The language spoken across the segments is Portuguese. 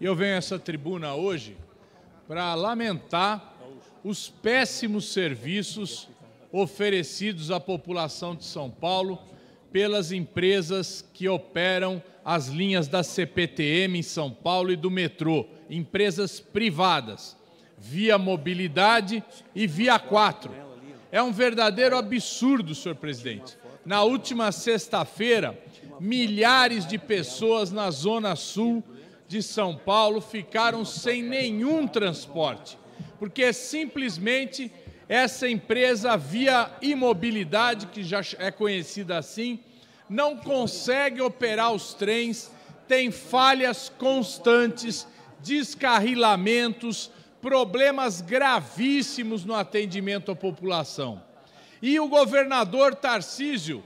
E eu venho a essa tribuna hoje para lamentar os péssimos serviços oferecidos à população de São Paulo pelas empresas que operam as linhas da CPTM em São Paulo e do metrô, empresas privadas, via mobilidade e via 4. É um verdadeiro absurdo, senhor presidente. Na última sexta-feira, milhares de pessoas na Zona Sul de São Paulo ficaram sem nenhum transporte, porque simplesmente essa empresa, via imobilidade, que já é conhecida assim, não consegue operar os trens, tem falhas constantes, descarrilamentos, problemas gravíssimos no atendimento à população. E o governador Tarcísio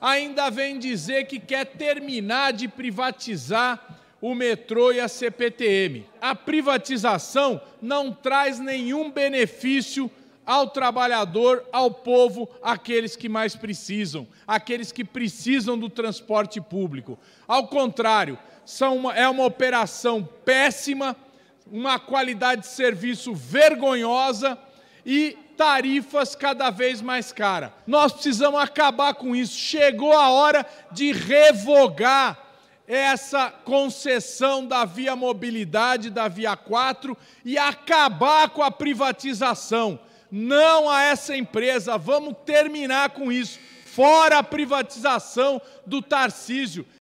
ainda vem dizer que quer terminar de privatizar o metrô e a CPTM. A privatização não traz nenhum benefício ao trabalhador, ao povo, aqueles que mais precisam, aqueles que precisam do transporte público. Ao contrário, uma, é uma operação péssima, uma qualidade de serviço vergonhosa e tarifas cada vez mais caras. Nós precisamos acabar com isso. Chegou a hora de revogar essa concessão da Via Mobilidade, da Via 4 e acabar com a privatização. Não a essa empresa, vamos terminar com isso. Fora a privatização do Tarcísio.